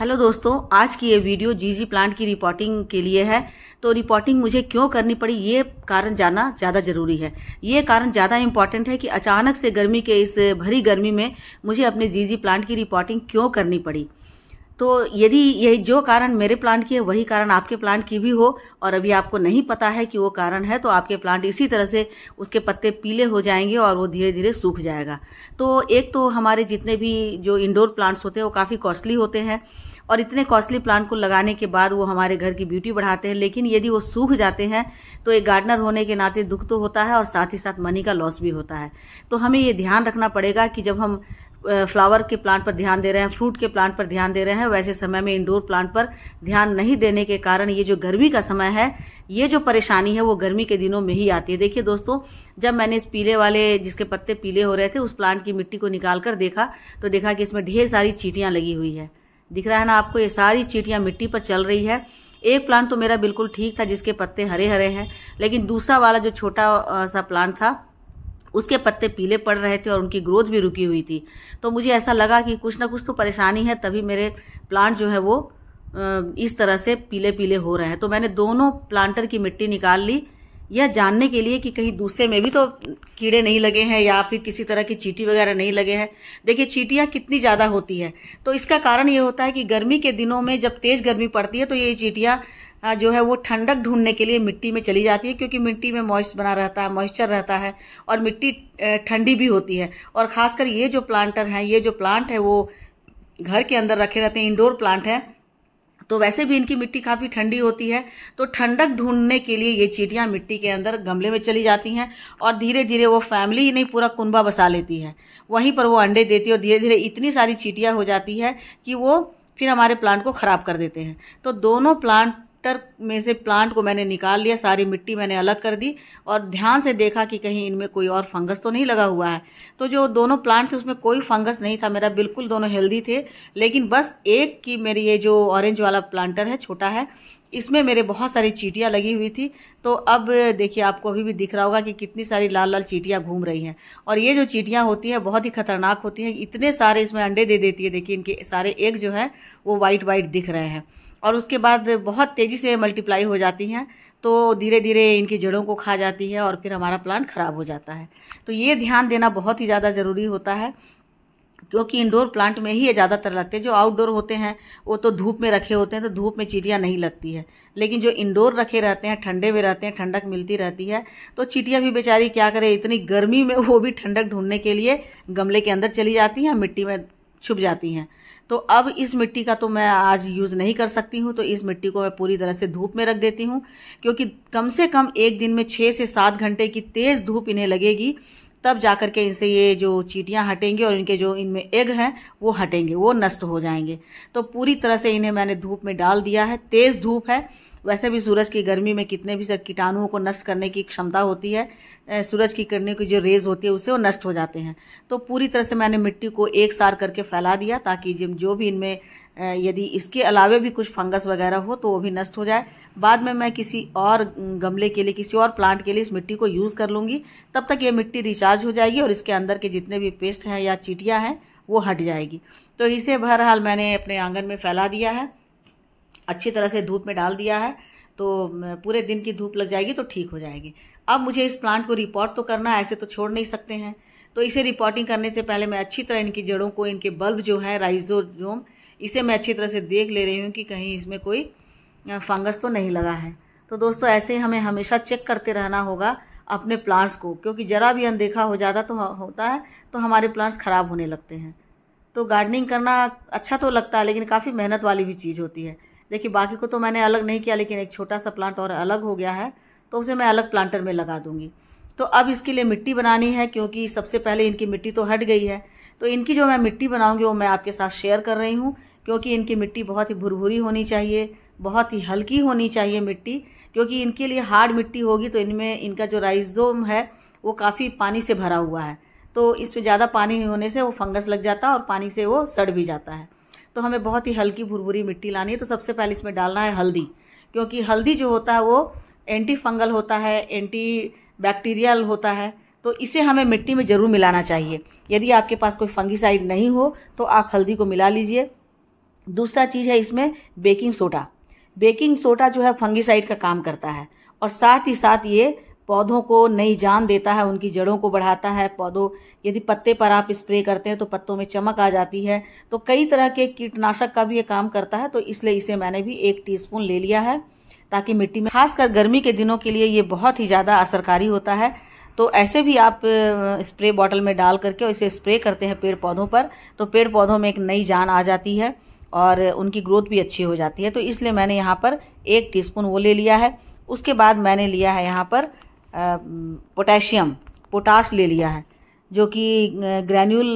hello दोस्तों आज की ये वीडियो जीजी प्लांट की रिपोर्टिंग के लिए है तो रिपोर्टिंग मुझे क्यों करनी पड़ी ये कारण जानना ज़्यादा जरूरी है ये कारण ज़्यादा इम्पॉर्टेंट है कि अचानक से गर्मी के इस भरी गर्मी में मुझे अपने जीजी प्लांट की रिपोर्टिंग क्यों करनी पड़ी तो यदि यही जो कारण मेरे प्लांट की है वही कारण आपके प्लांट की भी हो और अभी आपको नहीं पता है कि वो कारण है तो आपके प्लांट इसी तरह से उसके पत्ते पीले हो जाएंगे और वो धीरे धीरे सूख जाएगा तो एक तो हमारे जितने भी जो इंडोर प्लांट्स होते हैं वो काफ़ी कॉस्टली होते हैं और इतने कॉस्टली प्लांट को लगाने के बाद वो हमारे घर की ब्यूटी बढ़ाते हैं लेकिन यदि वो सूख जाते हैं तो एक गार्डनर होने के नाते दुख तो होता है और साथ ही साथ मनी का लॉस भी होता है तो हमें ये ध्यान रखना पड़ेगा कि जब हम फ्लावर के प्लांट पर ध्यान दे रहे हैं फ्रूट के प्लांट पर ध्यान दे रहे हैं वैसे समय में इंडोर प्लांट पर ध्यान नहीं देने के कारण ये जो गर्मी का समय है ये जो परेशानी है वो गर्मी के दिनों में ही आती है देखिए दोस्तों जब मैंने इस पीले वाले जिसके पत्ते पीले हो रहे थे उस प्लांट की मिट्टी को निकाल कर देखा तो देखा कि इसमें ढेर सारी चीटियाँ लगी हुई है दिख रहा है ना आपको ये सारी चीटियाँ मिट्टी पर चल रही है एक प्लांट तो मेरा बिल्कुल ठीक था जिसके पत्ते हरे हरे हैं लेकिन दूसरा वाला जो छोटा सा प्लांट था उसके पत्ते पीले पड़ रहे थे और उनकी ग्रोथ भी रुकी हुई थी तो मुझे ऐसा लगा कि कुछ ना कुछ तो परेशानी है तभी मेरे प्लांट जो है वो इस तरह से पीले पीले हो रहे हैं तो मैंने दोनों प्लांटर की मिट्टी निकाल ली यह जानने के लिए कि कहीं दूसरे में भी तो कीड़े नहीं लगे हैं या फिर किसी तरह की चीटी वगैरह नहीं लगे हैं देखिए चीटियाँ कितनी ज़्यादा होती है तो इसका कारण ये होता है कि गर्मी के दिनों में जब तेज़ गर्मी पड़ती है तो ये चीटियाँ जो है वो ठंडक ढूंढने के लिए मिट्टी में चली जाती है क्योंकि मिट्टी में मॉइस्ट बना रहता है मॉइस्चर रहता है और मिट्टी ठंडी भी होती है और खासकर ये जो प्लांटर हैं ये जो प्लांट है वो घर के अंदर रखे रहते हैं इंडोर प्लांट है तो वैसे भी इनकी मिट्टी काफ़ी ठंडी होती है तो ठंडक ढूंढने के लिए ये चीटियाँ मिट्टी के अंदर गमले में चली जाती हैं और धीरे धीरे वो फैमिली ही नहीं पूरा कुनबा बसा लेती है वहीं पर वो अंडे देती है और धीरे धीरे इतनी सारी चीटियाँ हो जाती है कि वो फिर हमारे प्लांट को ख़राब कर देते हैं तो दोनों प्लांट हेक्टर में से प्लांट को मैंने निकाल लिया सारी मिट्टी मैंने अलग कर दी और ध्यान से देखा कि कहीं इनमें कोई और फंगस तो नहीं लगा हुआ है तो जो दोनों प्लांट थे उसमें कोई फंगस नहीं था मेरा बिल्कुल दोनों हेल्दी थे लेकिन बस एक की मेरी ये जो ऑरेंज वाला प्लांटर है छोटा है इसमें मेरे बहुत सारी चीटियाँ लगी हुई थी तो अब देखिए आपको अभी भी दिख रहा होगा कि कितनी सारी लाल लाल चीटियाँ घूम रही हैं और ये जो चीटियाँ होती हैं बहुत ही खतरनाक होती हैं इतने सारे इसमें अंडे दे देती है देखिए इनके सारे एक जो है वो वाइट वाइट दिख रहे हैं और उसके बाद बहुत तेज़ी से मल्टीप्लाई हो जाती हैं तो धीरे धीरे इनकी जड़ों को खा जाती है और फिर हमारा प्लांट ख़राब हो जाता है तो ये ध्यान देना बहुत ही ज़्यादा ज़रूरी होता है क्योंकि इंडोर प्लांट में ही ये ज़्यादातर लगते हैं जो आउटडोर होते हैं वो तो धूप में रखे होते हैं तो धूप में चीटियाँ नहीं लगती है लेकिन जो इंडोर रखे रहते हैं ठंडे में रहते हैं ठंडक मिलती रहती है तो चीटियाँ भी बेचारी क्या करे इतनी गर्मी में वो भी ठंडक ढूंढने के लिए गमले के अंदर चली जाती हैं मिट्टी में छुप जाती हैं तो अब इस मिट्टी का तो मैं आज यूज़ नहीं कर सकती हूँ तो इस मिट्टी को मैं पूरी तरह से धूप में रख देती हूँ क्योंकि कम से कम एक दिन में छः से सात घंटे की तेज़ धूप इन्हें लगेगी तब जा करके के इनसे ये जो चीटियाँ हटेंगी और इनके जो इनमें एग हैं वो हटेंगे वो नष्ट हो जाएंगे तो पूरी तरह से इन्हें मैंने धूप में डाल दिया है तेज़ धूप है वैसे भी सूरज की गर्मी में कितने भी कीटाणुओं को नष्ट करने की क्षमता होती है सूरज की करने की जो रेज होती है उससे वो नष्ट हो जाते हैं तो पूरी तरह से मैंने मिट्टी को एक सार करके फैला दिया ताकि जो भी इनमें यदि इसके अलावे भी कुछ फंगस वगैरह हो तो वो भी नष्ट हो जाए बाद में मैं किसी और गमले के लिए किसी और प्लांट के लिए इस मिट्टी को यूज़ कर लूँगी तब तक ये मिट्टी रिचार्ज हो जाएगी और इसके अंदर के जितने भी पेस्ट हैं या चीटियाँ हैं वो हट जाएगी तो इसे बहरहाल मैंने अपने आंगन में फैला दिया है अच्छी तरह से धूप में डाल दिया है तो पूरे दिन की धूप लग जाएगी तो ठीक हो जाएगी अब मुझे इस प्लांट को रिपोर्ट तो करना है ऐसे तो छोड़ नहीं सकते हैं तो इसे रिपोर्टिंग करने से पहले मैं अच्छी तरह इनकी जड़ों को इनके बल्ब जो है राइजोजोम इसे मैं अच्छी तरह से देख ले रही हूँ कि कहीं इसमें कोई फंगस तो नहीं लगा है तो दोस्तों ऐसे ही हमें हमेशा चेक करते रहना होगा अपने प्लांट्स को क्योंकि ज़रा भी अनदेखा हो जाता तो होता है तो हमारे प्लांट्स ख़राब होने लगते हैं तो गार्डनिंग करना अच्छा तो लगता है लेकिन काफ़ी मेहनत वाली भी चीज़ होती है देखिए बाकी को तो मैंने अलग नहीं किया लेकिन एक छोटा सा प्लांट और अलग हो गया है तो उसे मैं अलग प्लांटर में लगा दूंगी तो अब इसके लिए मिट्टी बनानी है क्योंकि सबसे पहले इनकी मिट्टी तो हट गई है तो इनकी जो मैं मिट्टी बनाऊंगी वो मैं आपके साथ शेयर कर रही हूँ क्योंकि इनकी मिट्टी बहुत ही भुरभुरी होनी चाहिए बहुत ही हल्की होनी चाहिए मिट्टी क्योंकि इनके लिए हार्ड मिट्टी होगी तो इनमें इनका जो राइजोम है वो काफ़ी पानी से भरा हुआ है तो इसमें ज़्यादा पानी होने से वो फंगस लग जाता है और पानी से वो सड़ भी जाता है तो हमें बहुत ही हल्की भुरभुरी मिट्टी लानी है तो सबसे पहले इसमें डालना है हल्दी क्योंकि हल्दी जो होता है वो एंटी फंगल होता है एंटी बैक्टीरियल होता है तो इसे हमें मिट्टी में ज़रूर मिलाना चाहिए यदि आपके पास कोई फंगीसाइड नहीं हो तो आप हल्दी को मिला लीजिए दूसरा चीज़ है इसमें बेकिंग सोडा बेकिंग सोडा जो है फंगीसाइड का काम करता है और साथ ही साथ ये पौधों को नई जान देता है उनकी जड़ों को बढ़ाता है पौधों यदि पत्ते पर आप स्प्रे करते हैं तो पत्तों में चमक आ जाती है तो कई तरह के कीटनाशक का भी ये काम करता है तो इसलिए इसे मैंने भी एक टीस्पून ले लिया है ताकि मिट्टी में खासकर गर्मी के दिनों के लिए ये बहुत ही ज़्यादा असरकारी होता है तो ऐसे भी आप स्प्रे बॉटल में डाल करके और इसे स्प्रे करते हैं पेड़ पौधों पर तो पेड़ पौधों में एक नई जान आ जाती है और उनकी ग्रोथ भी अच्छी हो जाती है तो इसलिए मैंने यहाँ पर एक टीस्पून वो ले लिया है उसके बाद मैंने लिया है यहाँ पर पोटेशियम पोटाश ले लिया है जो कि ग्रैन्यूल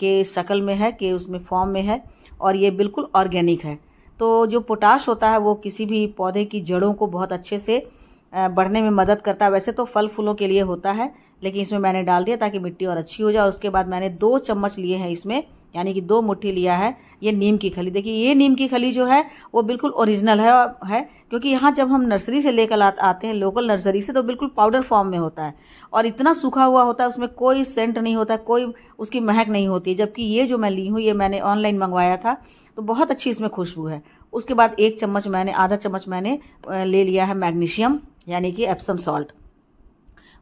के शकल में है कि उसमें फॉर्म में है और ये बिल्कुल ऑर्गेनिक है तो जो पोटाश होता है वो किसी भी पौधे की जड़ों को बहुत अच्छे से बढ़ने में मदद करता है वैसे तो फल फूलों के लिए होता है लेकिन इसमें मैंने डाल दिया ताकि मिट्टी और अच्छी हो जाए और उसके बाद मैंने दो चम्मच लिए हैं इसमें यानी कि दो मुट्ठी लिया है ये नीम की खली देखिए ये नीम की खली जो है वो बिल्कुल ओरिजिनल है है क्योंकि यहाँ जब हम नर्सरी से लेकर आते हैं लोकल नर्सरी से तो बिल्कुल पाउडर फॉर्म में होता है और इतना सूखा हुआ होता है उसमें कोई सेंट नहीं होता कोई उसकी महक नहीं होती जबकि ये जो मैं ली हूँ ये मैंने ऑनलाइन मंगवाया था तो बहुत अच्छी इसमें खुशबू है उसके बाद एक चम्मच मैंने आधा चम्मच मैंने ले लिया है मैग्नीशियम यानी कि एप्सम सॉल्ट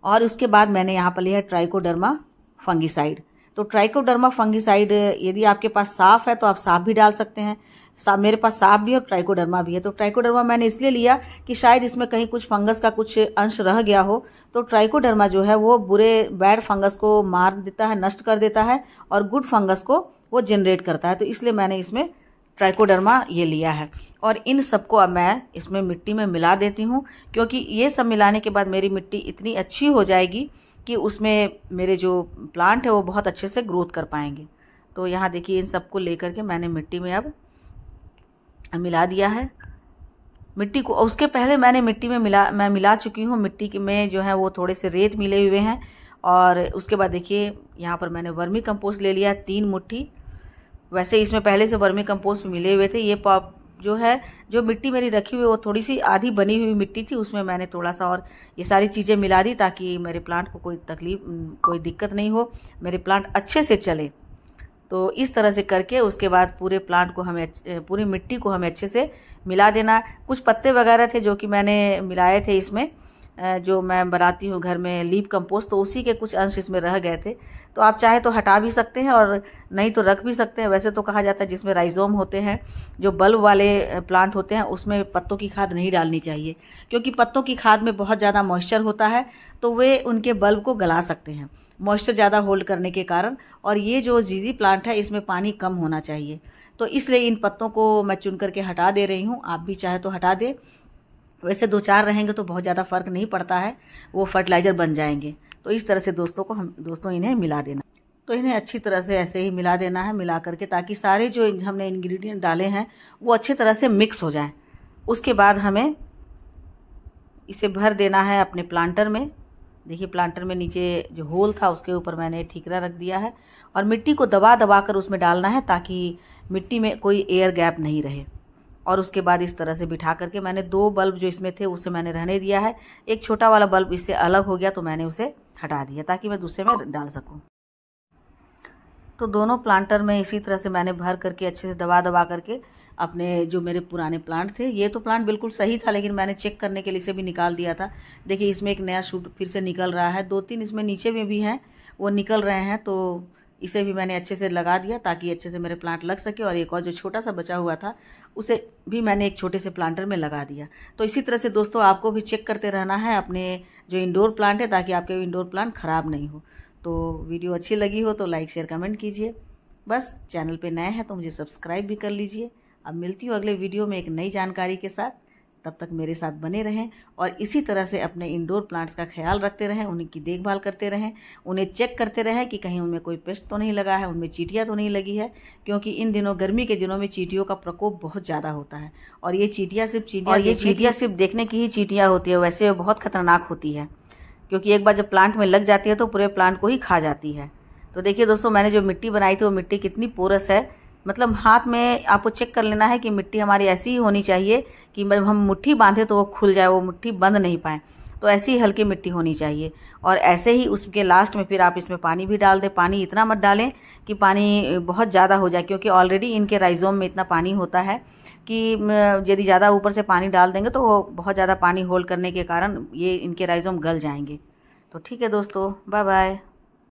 और उसके बाद मैंने यहाँ पर लिया है ट्राइकोडर्मा फंगिसाइड तो ट्राइकोडर्मा फंगिसाइड यदि आपके पास साफ है तो आप साफ भी डाल सकते हैं साफ मेरे पास साफ भी है और ट्राइकोडर्मा भी है तो ट्राइकोडर्मा मैंने इसलिए लिया कि शायद इसमें कहीं कुछ फंगस का कुछ अंश रह गया हो तो ट्राइकोडर्मा जो है वो बुरे बैड फंगस को मार देता है नष्ट कर देता है और गुड फंगस को वो जनरेट करता है तो इसलिए मैंने इसमें ट्राइकोडर्मा ये लिया है और इन सबको अब मैं इसमें मिट्टी में मिला देती हूँ क्योंकि ये सब मिलाने के बाद मेरी मिट्टी इतनी अच्छी हो जाएगी कि उसमें मेरे जो प्लांट है वो बहुत अच्छे से ग्रोथ कर पाएंगे तो यहाँ देखिए इन सबको लेकर के मैंने मिट्टी में अब मिला दिया है मिट्टी को उसके पहले मैंने मिट्टी में मिला मैं मिला चुकी हूँ मिट्टी के में जो है वो थोड़े से रेत मिले हुए हैं और उसके बाद देखिए यहाँ पर मैंने वर्मी कंपोस्ट ले लिया तीन मुट्ठी वैसे इसमें पहले से वर्मी कंपोस्ट मिले हुए थे ये जो है जो मिट्टी मेरी रखी हुई वो थोड़ी सी आधी बनी हुई मिट्टी थी उसमें मैंने थोड़ा सा और ये सारी चीज़ें मिला दी ताकि मेरे प्लांट को कोई तकलीफ कोई दिक्कत नहीं हो मेरे प्लांट अच्छे से चले तो इस तरह से करके उसके बाद पूरे प्लांट को हमें पूरी मिट्टी को हमें अच्छे से मिला देना कुछ पत्ते वगैरह थे जो कि मैंने मिलाए थे इसमें जो मैं बनाती हूँ घर में लीप कंपोस्ट तो उसी के कुछ अंश इसमें रह गए थे तो आप चाहे तो हटा भी सकते हैं और नहीं तो रख भी सकते हैं वैसे तो कहा जाता है जिसमें राइजोम होते हैं जो बल्ब वाले प्लांट होते हैं उसमें पत्तों की खाद नहीं डालनी चाहिए क्योंकि पत्तों की खाद में बहुत ज़्यादा मॉइस्चर होता है तो वे उनके बल्ब को गला सकते हैं मॉइस्चर ज़्यादा होल्ड करने के कारण और ये जो जीजी प्लांट है इसमें पानी कम होना चाहिए तो इसलिए इन पत्तों को मैं चुन करके हटा दे रही हूँ आप भी चाहे तो हटा दे वैसे दो चार रहेंगे तो बहुत ज़्यादा फ़र्क नहीं पड़ता है वो फर्टिलाइज़र बन जाएंगे तो इस तरह से दोस्तों को हम दोस्तों इन्हें मिला देना तो इन्हें अच्छी तरह से ऐसे ही मिला देना है मिला करके ताकि सारे जो हमने इन्ग्रीडियंट डाले हैं वो अच्छी तरह से मिक्स हो जाए उसके बाद हमें इसे भर देना है अपने प्लांटर में देखिए प्लांटर में नीचे जो होल था उसके ऊपर मैंने ठीकरा रख दिया है और मिट्टी को दबा दबा कर उसमें डालना है ताकि मिट्टी में कोई एयर गैप नहीं रहे और उसके बाद इस तरह से बिठा करके मैंने दो बल्ब जो इसमें थे उसे मैंने रहने दिया है एक छोटा वाला बल्ब इससे अलग हो गया तो मैंने उसे हटा दिया ताकि मैं दूसरे में डाल सकूँ तो दोनों प्लांटर में इसी तरह से मैंने भर करके अच्छे से दबा दबा करके अपने जो मेरे पुराने प्लांट थे ये तो प्लांट बिल्कुल सही था लेकिन मैंने चेक करने के लिए इसे भी निकाल दिया था देखिए इसमें एक नया शूट फिर से निकल रहा है दो तीन इसमें नीचे में भी हैं वो निकल रहे हैं तो इसे भी मैंने अच्छे से लगा दिया ताकि अच्छे से मेरे प्लांट लग सके और एक और जो छोटा सा बचा हुआ था उसे भी मैंने एक छोटे से प्लांटर में लगा दिया तो इसी तरह से दोस्तों आपको भी चेक करते रहना है अपने जो इंडोर प्लांट है ताकि आपके इंडोर प्लांट ख़राब नहीं हो तो वीडियो अच्छी लगी हो तो लाइक शेयर कमेंट कीजिए बस चैनल पर नए हैं तो मुझे सब्सक्राइब भी कर लीजिए अब मिलती हूँ अगले वीडियो में एक नई जानकारी के साथ तब तक मेरे साथ बने रहें और इसी तरह से अपने इंडोर प्लांट्स का ख्याल रखते रहें उनकी देखभाल करते रहें उन्हें चेक करते रहें कि कहीं उनमें कोई पेस्ट तो नहीं लगा है उनमें चीटियाँ तो नहीं लगी है क्योंकि इन दिनों गर्मी के दिनों में चीटियों का प्रकोप बहुत ज़्यादा होता है और ये चीटियाँ सिर्फ चीटियाँ ये चीटियाँ सिर्फ देखने की ही चीटियाँ होती है वैसे बहुत खतरनाक होती है क्योंकि एक बार जब प्लांट में लग जाती है तो पूरे प्लांट को ही खा जाती है तो देखिए दोस्तों मैंने जो मिट्टी बनाई थी वो मिट्टी कितनी पोरस है मतलब हाथ में आपको चेक कर लेना है कि मिट्टी हमारी ऐसी ही होनी चाहिए कि मतलब हम मुट्ठी बांधे तो वो खुल जाए वो मुट्ठी बंद नहीं पाए तो ऐसी ही हल्की मिट्टी होनी चाहिए और ऐसे ही उसके लास्ट में फिर आप इसमें पानी भी डाल दें पानी इतना मत डालें कि पानी बहुत ज़्यादा हो जाए क्योंकि ऑलरेडी इनके राइजोम में इतना पानी होता है कि यदि ज़्यादा ऊपर से पानी डाल देंगे तो वो बहुत ज़्यादा पानी होल्ड करने के कारण ये इनके राइजोम गल जाएंगे तो ठीक है दोस्तों बाय बाय